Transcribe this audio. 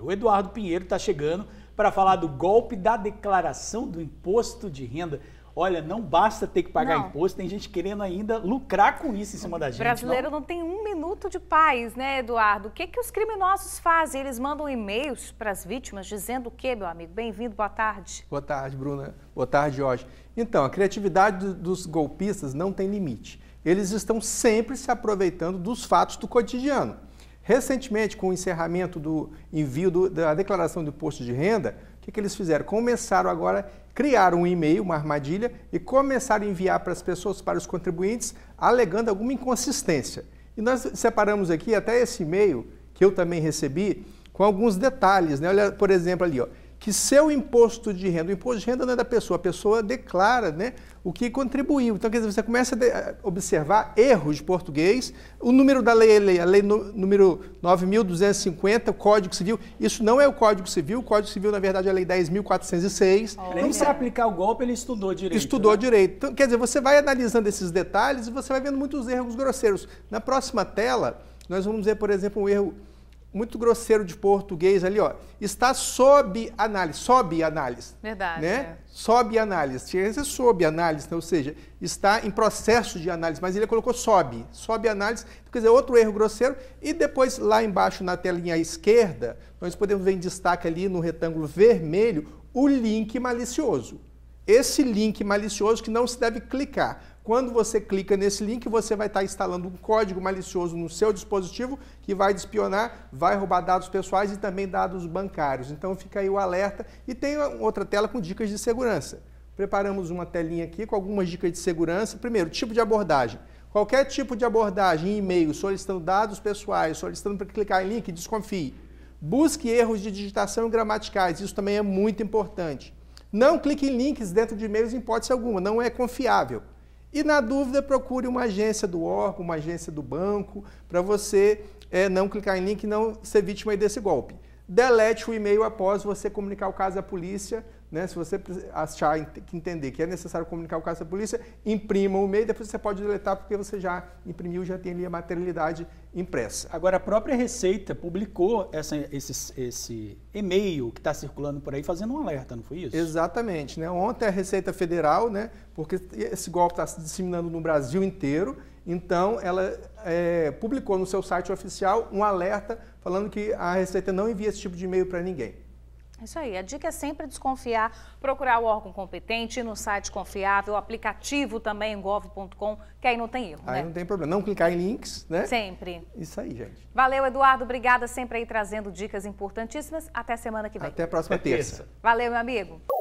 O Eduardo Pinheiro está chegando para falar do golpe da declaração do imposto de renda. Olha, não basta ter que pagar não. imposto, tem gente querendo ainda lucrar com isso em cima da gente. O brasileiro não. não tem um minuto de paz, né, Eduardo? O que, que os criminosos fazem? Eles mandam e-mails para as vítimas dizendo o quê, meu amigo? Bem-vindo, boa tarde. Boa tarde, Bruna. Boa tarde, Jorge. Então, a criatividade dos golpistas não tem limite. Eles estão sempre se aproveitando dos fatos do cotidiano. Recentemente, com o encerramento do envio do, da declaração do imposto de renda, o que, que eles fizeram? Começaram agora a criar um e-mail, uma armadilha, e começaram a enviar para as pessoas, para os contribuintes, alegando alguma inconsistência. E nós separamos aqui até esse e-mail, que eu também recebi, com alguns detalhes. Né? Olha, por exemplo, ali, ó, que seu imposto de renda, o imposto de renda não é da pessoa, a pessoa declara né, o que contribuiu. Então, quer dizer, você começa a observar erros de português, o número da lei, a lei número 9.250, o Código Civil, isso não é o Código Civil, o Código Civil, na verdade, é a lei 10.406. Oh, então, para aplicar o golpe, ele estudou direito. Estudou né? direito. Então, quer dizer, você vai analisando esses detalhes e você vai vendo muitos erros grosseiros. Na próxima tela, nós vamos ver, por exemplo, um erro muito grosseiro de português ali, ó. Está sob análise, sob análise. Verdade. Né? É. Sob análise. Tinha que sob análise, né? ou seja, está em processo de análise, mas ele colocou sob, sob análise, quer dizer, outro erro grosseiro. E depois, lá embaixo, na telinha esquerda, nós podemos ver em destaque ali no retângulo vermelho o link malicioso esse link malicioso que não se deve clicar. Quando você clica nesse link, você vai estar instalando um código malicioso no seu dispositivo que vai espionar, vai roubar dados pessoais e também dados bancários. Então fica aí o alerta e tem outra tela com dicas de segurança. Preparamos uma telinha aqui com algumas dicas de segurança. Primeiro, tipo de abordagem. Qualquer tipo de abordagem, e-mail, solicitando dados pessoais, solicitando para clicar em link, desconfie. Busque erros de digitação e gramaticais, isso também é muito importante. Não clique em links dentro de e-mails em hipótese alguma, não é confiável. E na dúvida, procure uma agência do órgão, uma agência do banco, para você é, não clicar em link e não ser vítima desse golpe. Delete o e-mail após você comunicar o caso à polícia, né? Se você achar que entender que é necessário comunicar o caso à polícia, imprima o e-mail, depois você pode deletar porque você já imprimiu, já tem ali a materialidade impressa. Agora, a própria Receita publicou essa, esse, esse e-mail que está circulando por aí fazendo um alerta, não foi isso? Exatamente. Né? Ontem a Receita Federal, né? porque esse golpe está se disseminando no Brasil inteiro, então ela é, publicou no seu site oficial um alerta falando que a Receita não envia esse tipo de e-mail para ninguém. Isso aí. A dica é sempre desconfiar, procurar o órgão competente, no site confiável, aplicativo também, gov.com, que aí não tem erro. Aí né? não tem problema. Não clicar em links, né? Sempre. Isso aí, gente. Valeu, Eduardo. Obrigada sempre aí trazendo dicas importantíssimas. Até semana que vem. Até a próxima terça. terça. Valeu, meu amigo.